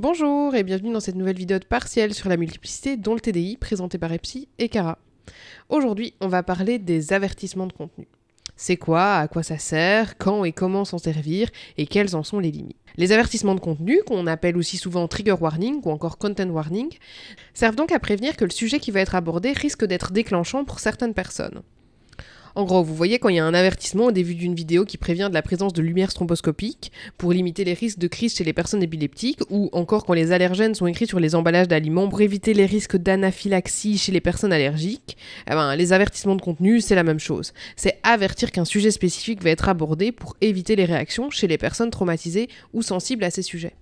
Bonjour et bienvenue dans cette nouvelle vidéo de partielle sur la multiplicité dont le TDI présenté par EPSI et Cara. Aujourd'hui, on va parler des avertissements de contenu. C'est quoi, à quoi ça sert, quand et comment s'en servir et quelles en sont les limites. Les avertissements de contenu, qu'on appelle aussi souvent trigger warning ou encore content warning, servent donc à prévenir que le sujet qui va être abordé risque d'être déclenchant pour certaines personnes. En gros, vous voyez quand il y a un avertissement au début d'une vidéo qui prévient de la présence de lumière thromboscopique pour limiter les risques de crise chez les personnes épileptiques, ou encore quand les allergènes sont écrits sur les emballages d'aliments pour éviter les risques d'anaphylaxie chez les personnes allergiques, eh ben, les avertissements de contenu, c'est la même chose. C'est avertir qu'un sujet spécifique va être abordé pour éviter les réactions chez les personnes traumatisées ou sensibles à ces sujets.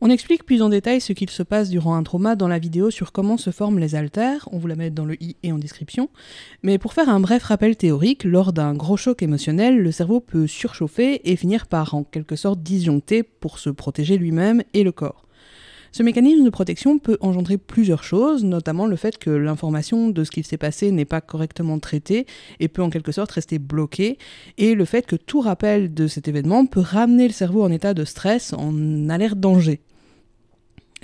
On explique plus en détail ce qu'il se passe durant un trauma dans la vidéo sur comment se forment les haltères, on vous la met dans le i et en description, mais pour faire un bref rappel théorique, lors d'un gros choc émotionnel, le cerveau peut surchauffer et finir par en quelque sorte disjoncter pour se protéger lui-même et le corps. Ce mécanisme de protection peut engendrer plusieurs choses, notamment le fait que l'information de ce qu'il s'est passé n'est pas correctement traitée et peut en quelque sorte rester bloquée, et le fait que tout rappel de cet événement peut ramener le cerveau en état de stress, en alerte danger.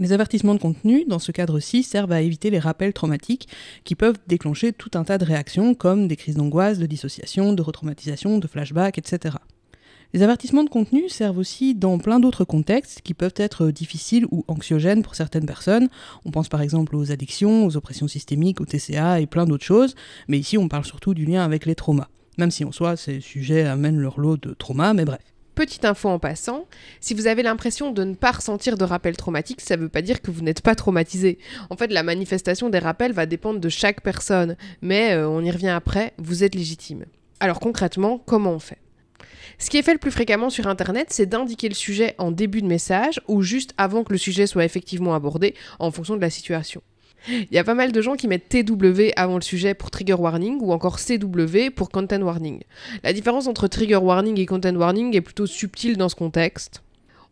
Les avertissements de contenu, dans ce cadre-ci, servent à éviter les rappels traumatiques qui peuvent déclencher tout un tas de réactions comme des crises d'angoisse, de dissociation, de retraumatisation, de flashback, etc. Les avertissements de contenu servent aussi dans plein d'autres contextes qui peuvent être difficiles ou anxiogènes pour certaines personnes. On pense par exemple aux addictions, aux oppressions systémiques, aux TCA et plein d'autres choses, mais ici on parle surtout du lien avec les traumas, même si en soi ces sujets amènent leur lot de traumas, mais bref. Petite info en passant, si vous avez l'impression de ne pas ressentir de rappel traumatique, ça ne veut pas dire que vous n'êtes pas traumatisé. En fait, la manifestation des rappels va dépendre de chaque personne, mais euh, on y revient après, vous êtes légitime. Alors concrètement, comment on fait ce qui est fait le plus fréquemment sur Internet, c'est d'indiquer le sujet en début de message ou juste avant que le sujet soit effectivement abordé en fonction de la situation. Il y a pas mal de gens qui mettent TW avant le sujet pour trigger warning ou encore CW pour content warning. La différence entre trigger warning et content warning est plutôt subtile dans ce contexte.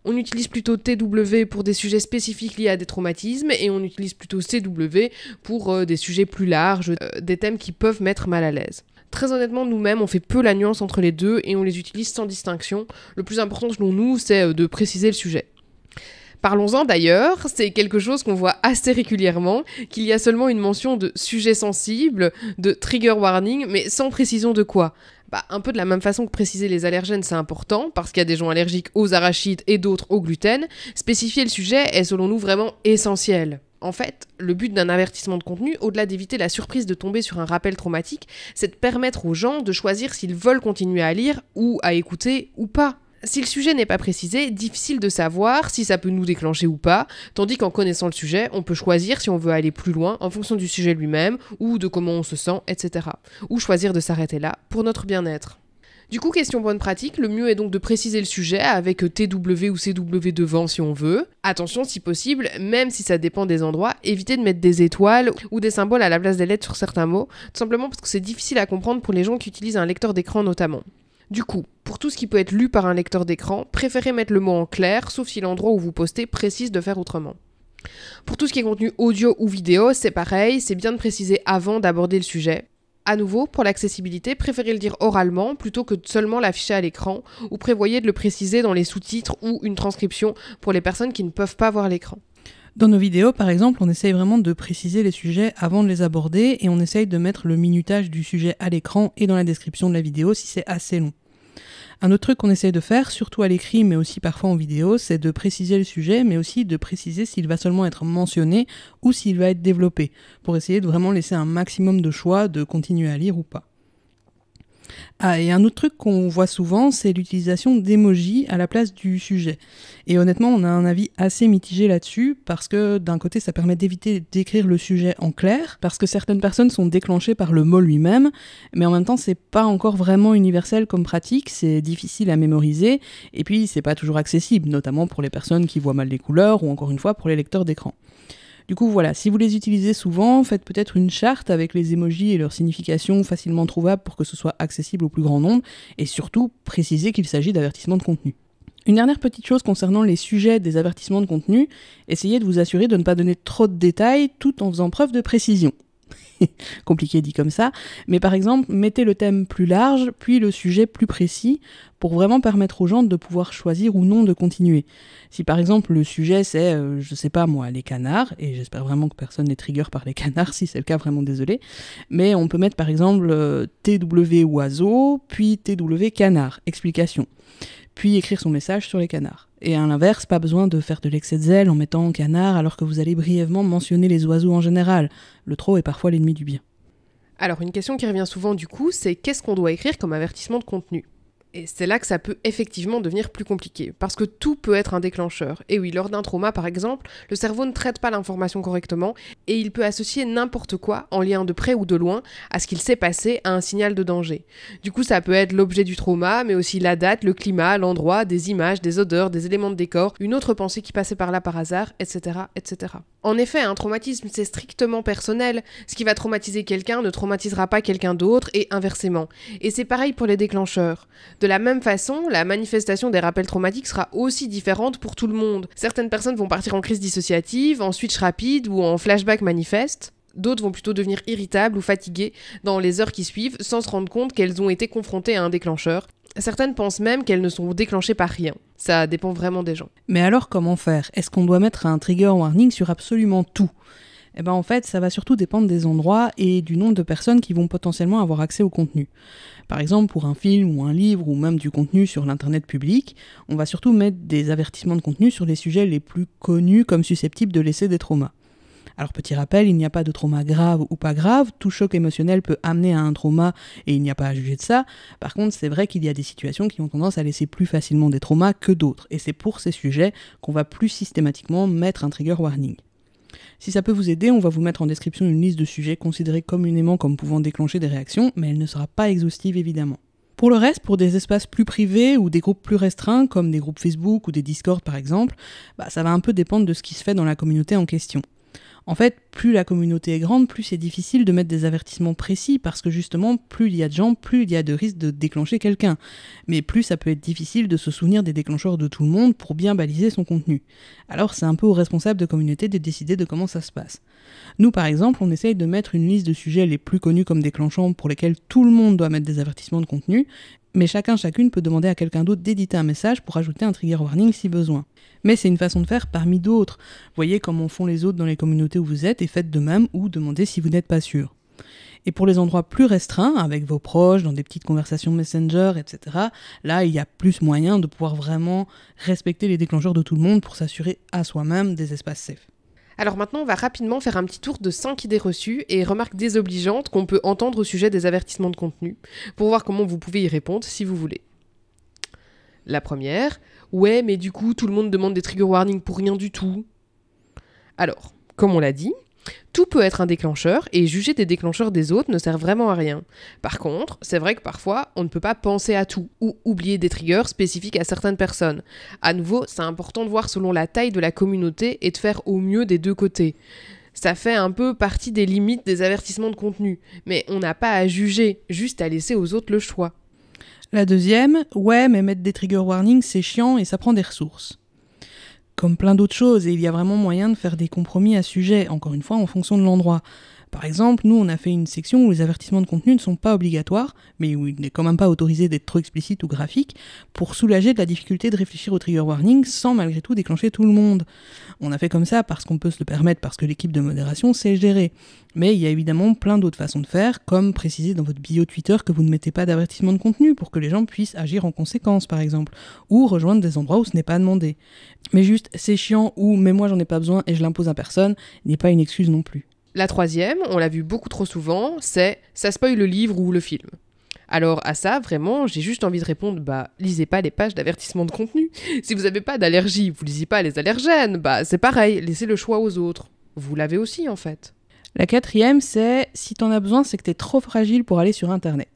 On utilise plutôt TW pour des sujets spécifiques liés à des traumatismes et on utilise plutôt CW pour euh, des sujets plus larges, euh, des thèmes qui peuvent mettre mal à l'aise. Très honnêtement, nous-mêmes, on fait peu la nuance entre les deux et on les utilise sans distinction. Le plus important selon nous, c'est euh, de préciser le sujet. Parlons-en d'ailleurs, c'est quelque chose qu'on voit assez régulièrement, qu'il y a seulement une mention de sujet sensible, de trigger warning, mais sans précision de quoi. Bah, un peu de la même façon que préciser les allergènes, c'est important, parce qu'il y a des gens allergiques aux arachides et d'autres au gluten, spécifier le sujet est selon nous vraiment essentiel. En fait, le but d'un avertissement de contenu, au-delà d'éviter la surprise de tomber sur un rappel traumatique, c'est de permettre aux gens de choisir s'ils veulent continuer à lire ou à écouter ou pas. Si le sujet n'est pas précisé, difficile de savoir si ça peut nous déclencher ou pas, tandis qu'en connaissant le sujet, on peut choisir si on veut aller plus loin en fonction du sujet lui-même ou de comment on se sent, etc. Ou choisir de s'arrêter là pour notre bien-être. Du coup, question bonne pratique, le mieux est donc de préciser le sujet avec TW ou CW devant si on veut. Attention si possible, même si ça dépend des endroits, évitez de mettre des étoiles ou des symboles à la place des lettres sur certains mots, tout simplement parce que c'est difficile à comprendre pour les gens qui utilisent un lecteur d'écran notamment. Du coup, pour tout ce qui peut être lu par un lecteur d'écran, préférez mettre le mot en clair, sauf si l'endroit où vous postez précise de faire autrement. Pour tout ce qui est contenu audio ou vidéo, c'est pareil, c'est bien de préciser avant d'aborder le sujet. A nouveau, pour l'accessibilité, préférez le dire oralement plutôt que seulement l'afficher à l'écran ou prévoyez de le préciser dans les sous-titres ou une transcription pour les personnes qui ne peuvent pas voir l'écran. Dans nos vidéos, par exemple, on essaye vraiment de préciser les sujets avant de les aborder et on essaye de mettre le minutage du sujet à l'écran et dans la description de la vidéo si c'est assez long. Un autre truc qu'on essaye de faire, surtout à l'écrit, mais aussi parfois en vidéo, c'est de préciser le sujet, mais aussi de préciser s'il va seulement être mentionné ou s'il va être développé, pour essayer de vraiment laisser un maximum de choix de continuer à lire ou pas. Ah, et un autre truc qu'on voit souvent, c'est l'utilisation d'émojis à la place du sujet. Et honnêtement, on a un avis assez mitigé là-dessus, parce que d'un côté, ça permet d'éviter d'écrire le sujet en clair, parce que certaines personnes sont déclenchées par le mot lui-même, mais en même temps, c'est pas encore vraiment universel comme pratique, c'est difficile à mémoriser, et puis c'est pas toujours accessible, notamment pour les personnes qui voient mal les couleurs, ou encore une fois pour les lecteurs d'écran. Du coup, voilà, si vous les utilisez souvent, faites peut-être une charte avec les emojis et leurs signification facilement trouvables pour que ce soit accessible au plus grand nombre, et surtout précisez qu'il s'agit d'avertissements de contenu. Une dernière petite chose concernant les sujets des avertissements de contenu, essayez de vous assurer de ne pas donner trop de détails tout en faisant preuve de précision. Compliqué dit comme ça. Mais par exemple, mettez le thème plus large, puis le sujet plus précis, pour vraiment permettre aux gens de pouvoir choisir ou non de continuer. Si par exemple le sujet c'est, euh, je sais pas moi, les canards, et j'espère vraiment que personne n'est trigger par les canards, si c'est le cas, vraiment désolé, mais on peut mettre par exemple euh, TW oiseau, puis TW canard, explication puis écrire son message sur les canards. Et à l'inverse, pas besoin de faire de l'excès de zèle en mettant canard alors que vous allez brièvement mentionner les oiseaux en général. Le trop est parfois l'ennemi du bien. Alors une question qui revient souvent du coup, c'est qu'est-ce qu'on doit écrire comme avertissement de contenu et c'est là que ça peut effectivement devenir plus compliqué, parce que tout peut être un déclencheur. Et oui, lors d'un trauma par exemple, le cerveau ne traite pas l'information correctement, et il peut associer n'importe quoi, en lien de près ou de loin, à ce qu'il s'est passé, à un signal de danger. Du coup, ça peut être l'objet du trauma, mais aussi la date, le climat, l'endroit, des images, des odeurs, des éléments de décor, une autre pensée qui passait par là par hasard, etc. etc. En effet, un traumatisme, c'est strictement personnel. Ce qui va traumatiser quelqu'un ne traumatisera pas quelqu'un d'autre, et inversement. Et c'est pareil pour les déclencheurs. De la même façon, la manifestation des rappels traumatiques sera aussi différente pour tout le monde. Certaines personnes vont partir en crise dissociative, en switch rapide ou en flashback manifeste. D'autres vont plutôt devenir irritables ou fatiguées dans les heures qui suivent sans se rendre compte qu'elles ont été confrontées à un déclencheur. Certaines pensent même qu'elles ne sont déclenchées par rien. Ça dépend vraiment des gens. Mais alors comment faire Est-ce qu'on doit mettre un trigger warning sur absolument tout eh ben en fait, ça va surtout dépendre des endroits et du nombre de personnes qui vont potentiellement avoir accès au contenu. Par exemple, pour un film ou un livre ou même du contenu sur l'internet public, on va surtout mettre des avertissements de contenu sur les sujets les plus connus comme susceptibles de laisser des traumas. Alors petit rappel, il n'y a pas de trauma grave ou pas grave, tout choc émotionnel peut amener à un trauma et il n'y a pas à juger de ça. Par contre, c'est vrai qu'il y a des situations qui ont tendance à laisser plus facilement des traumas que d'autres, et c'est pour ces sujets qu'on va plus systématiquement mettre un trigger warning. Si ça peut vous aider, on va vous mettre en description une liste de sujets considérés communément comme pouvant déclencher des réactions, mais elle ne sera pas exhaustive évidemment. Pour le reste, pour des espaces plus privés ou des groupes plus restreints, comme des groupes Facebook ou des Discord par exemple, bah, ça va un peu dépendre de ce qui se fait dans la communauté en question. En fait, plus la communauté est grande, plus c'est difficile de mettre des avertissements précis parce que justement, plus il y a de gens, plus il y a de risques de déclencher quelqu'un. Mais plus ça peut être difficile de se souvenir des déclencheurs de tout le monde pour bien baliser son contenu. Alors c'est un peu aux responsables de communauté de décider de comment ça se passe. Nous, par exemple, on essaye de mettre une liste de sujets les plus connus comme déclenchants pour lesquels tout le monde doit mettre des avertissements de contenu mais chacun chacune peut demander à quelqu'un d'autre d'éditer un message pour ajouter un trigger warning si besoin. Mais c'est une façon de faire parmi d'autres. Voyez comment font les autres dans les communautés où vous êtes et faites de même ou demandez si vous n'êtes pas sûr. Et pour les endroits plus restreints, avec vos proches, dans des petites conversations Messenger, etc., là, il y a plus moyen de pouvoir vraiment respecter les déclencheurs de tout le monde pour s'assurer à soi-même des espaces safe. Alors maintenant, on va rapidement faire un petit tour de 5 idées reçues et remarques désobligeantes qu'on peut entendre au sujet des avertissements de contenu, pour voir comment vous pouvez y répondre si vous voulez. La première, ouais mais du coup tout le monde demande des trigger warnings pour rien du tout. Alors, comme on l'a dit, tout peut être un déclencheur et juger des déclencheurs des autres ne sert vraiment à rien. Par contre, c'est vrai que parfois, on ne peut pas penser à tout ou oublier des triggers spécifiques à certaines personnes. À nouveau, c'est important de voir selon la taille de la communauté et de faire au mieux des deux côtés. Ça fait un peu partie des limites des avertissements de contenu, mais on n'a pas à juger, juste à laisser aux autres le choix. La deuxième, ouais, mais mettre des trigger warnings, c'est chiant et ça prend des ressources comme plein d'autres choses, et il y a vraiment moyen de faire des compromis à sujet, encore une fois en fonction de l'endroit. Par exemple, nous, on a fait une section où les avertissements de contenu ne sont pas obligatoires, mais où il n'est quand même pas autorisé d'être trop explicite ou graphique, pour soulager de la difficulté de réfléchir au trigger warning sans malgré tout déclencher tout le monde. On a fait comme ça parce qu'on peut se le permettre, parce que l'équipe de modération sait gérer. Mais il y a évidemment plein d'autres façons de faire, comme préciser dans votre bio Twitter que vous ne mettez pas d'avertissement de contenu pour que les gens puissent agir en conséquence, par exemple, ou rejoindre des endroits où ce n'est pas demandé. Mais juste, c'est chiant ou mais moi j'en ai pas besoin et je l'impose à personne n'est pas une excuse non plus. La troisième, on l'a vu beaucoup trop souvent, c'est ça spoil le livre ou le film. Alors à ça, vraiment, j'ai juste envie de répondre, bah lisez pas les pages d'avertissement de contenu. Si vous n'avez pas d'allergie, vous lisez pas les allergènes, bah c'est pareil, laissez le choix aux autres. Vous l'avez aussi en fait. La quatrième, c'est si t'en as besoin, c'est que t'es trop fragile pour aller sur Internet.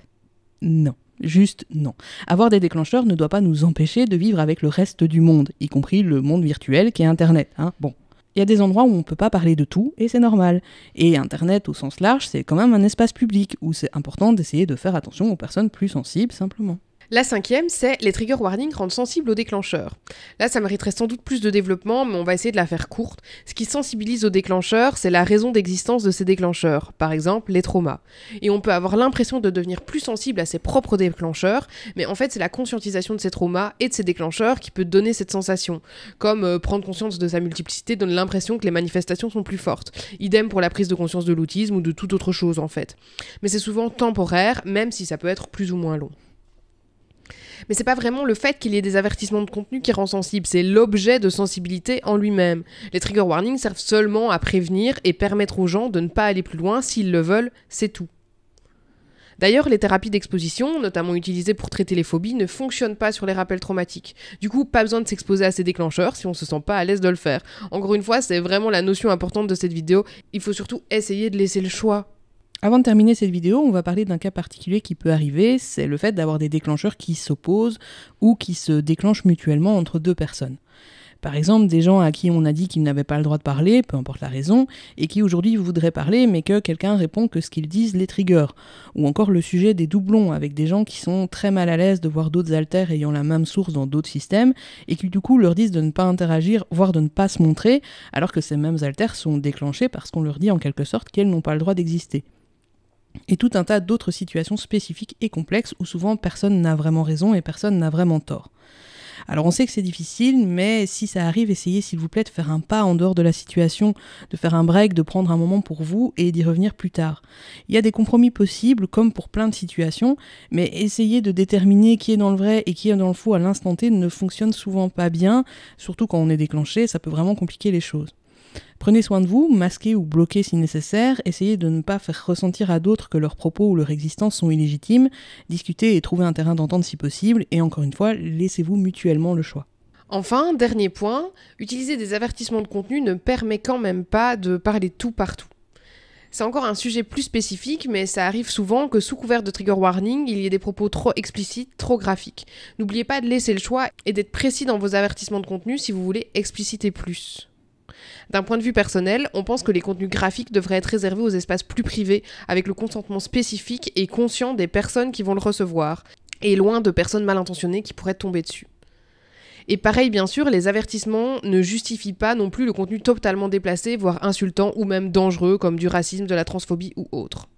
Non. Juste non. Avoir des déclencheurs ne doit pas nous empêcher de vivre avec le reste du monde, y compris le monde virtuel qui est Internet. Hein. Bon, il y a des endroits où on ne peut pas parler de tout, et c'est normal. Et Internet, au sens large, c'est quand même un espace public, où c'est important d'essayer de faire attention aux personnes plus sensibles, simplement. La cinquième, c'est les trigger warnings rendent sensibles aux déclencheurs. Là, ça mériterait sans doute plus de développement, mais on va essayer de la faire courte. Ce qui sensibilise aux déclencheurs, c'est la raison d'existence de ces déclencheurs, par exemple les traumas. Et on peut avoir l'impression de devenir plus sensible à ses propres déclencheurs, mais en fait, c'est la conscientisation de ces traumas et de ces déclencheurs qui peut donner cette sensation. Comme euh, prendre conscience de sa multiplicité donne l'impression que les manifestations sont plus fortes. Idem pour la prise de conscience de l'autisme ou de toute autre chose, en fait. Mais c'est souvent temporaire, même si ça peut être plus ou moins long. Mais c'est pas vraiment le fait qu'il y ait des avertissements de contenu qui rend sensible, c'est l'objet de sensibilité en lui-même. Les trigger warnings servent seulement à prévenir et permettre aux gens de ne pas aller plus loin s'ils le veulent, c'est tout. D'ailleurs, les thérapies d'exposition, notamment utilisées pour traiter les phobies, ne fonctionnent pas sur les rappels traumatiques. Du coup, pas besoin de s'exposer à ces déclencheurs si on se sent pas à l'aise de le faire. Encore une fois, c'est vraiment la notion importante de cette vidéo, il faut surtout essayer de laisser le choix avant de terminer cette vidéo, on va parler d'un cas particulier qui peut arriver, c'est le fait d'avoir des déclencheurs qui s'opposent ou qui se déclenchent mutuellement entre deux personnes. Par exemple, des gens à qui on a dit qu'ils n'avaient pas le droit de parler, peu importe la raison, et qui aujourd'hui voudraient parler, mais que quelqu'un répond que ce qu'ils disent les trigger. Ou encore le sujet des doublons, avec des gens qui sont très mal à l'aise de voir d'autres alters ayant la même source dans d'autres systèmes, et qui du coup leur disent de ne pas interagir, voire de ne pas se montrer, alors que ces mêmes alters sont déclenchés parce qu'on leur dit en quelque sorte qu'elles n'ont pas le droit d'exister et tout un tas d'autres situations spécifiques et complexes où souvent personne n'a vraiment raison et personne n'a vraiment tort. Alors on sait que c'est difficile, mais si ça arrive, essayez s'il vous plaît de faire un pas en dehors de la situation, de faire un break, de prendre un moment pour vous et d'y revenir plus tard. Il y a des compromis possibles, comme pour plein de situations, mais essayer de déterminer qui est dans le vrai et qui est dans le faux à l'instant T ne fonctionne souvent pas bien, surtout quand on est déclenché, ça peut vraiment compliquer les choses. Prenez soin de vous, masquez ou bloquez si nécessaire, essayez de ne pas faire ressentir à d'autres que leurs propos ou leur existence sont illégitimes, discutez et trouvez un terrain d'entente si possible, et encore une fois, laissez-vous mutuellement le choix. Enfin, dernier point, utiliser des avertissements de contenu ne permet quand même pas de parler tout partout. C'est encore un sujet plus spécifique, mais ça arrive souvent que sous couvert de trigger warning, il y ait des propos trop explicites, trop graphiques. N'oubliez pas de laisser le choix et d'être précis dans vos avertissements de contenu si vous voulez expliciter plus. D'un point de vue personnel, on pense que les contenus graphiques devraient être réservés aux espaces plus privés, avec le consentement spécifique et conscient des personnes qui vont le recevoir, et loin de personnes mal intentionnées qui pourraient tomber dessus. Et pareil, bien sûr, les avertissements ne justifient pas non plus le contenu totalement déplacé, voire insultant ou même dangereux, comme du racisme, de la transphobie ou autre.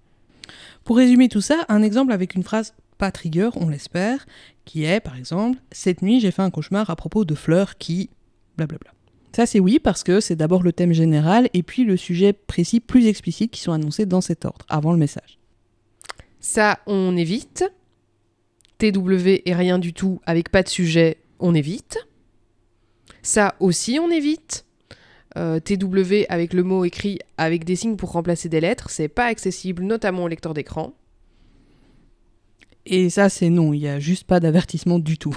Pour résumer tout ça, un exemple avec une phrase pas trigger, on l'espère, qui est, par exemple, Cette nuit, j'ai fait un cauchemar à propos de fleurs qui. blablabla. Ça c'est oui parce que c'est d'abord le thème général et puis le sujet précis plus explicite qui sont annoncés dans cet ordre, avant le message. Ça on évite. TW et rien du tout avec pas de sujet, on évite. Ça aussi on évite. Euh, TW avec le mot écrit avec des signes pour remplacer des lettres, c'est pas accessible notamment au lecteur d'écran. Et ça c'est non, il n'y a juste pas d'avertissement du tout.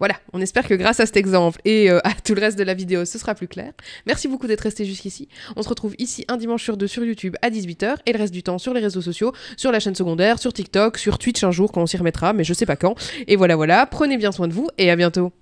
Voilà, on espère que grâce à cet exemple et euh, à tout le reste de la vidéo, ce sera plus clair. Merci beaucoup d'être resté jusqu'ici. On se retrouve ici un dimanche sur deux sur YouTube à 18h et le reste du temps sur les réseaux sociaux, sur la chaîne secondaire, sur TikTok, sur Twitch un jour quand on s'y remettra, mais je sais pas quand. Et voilà, voilà, prenez bien soin de vous et à bientôt.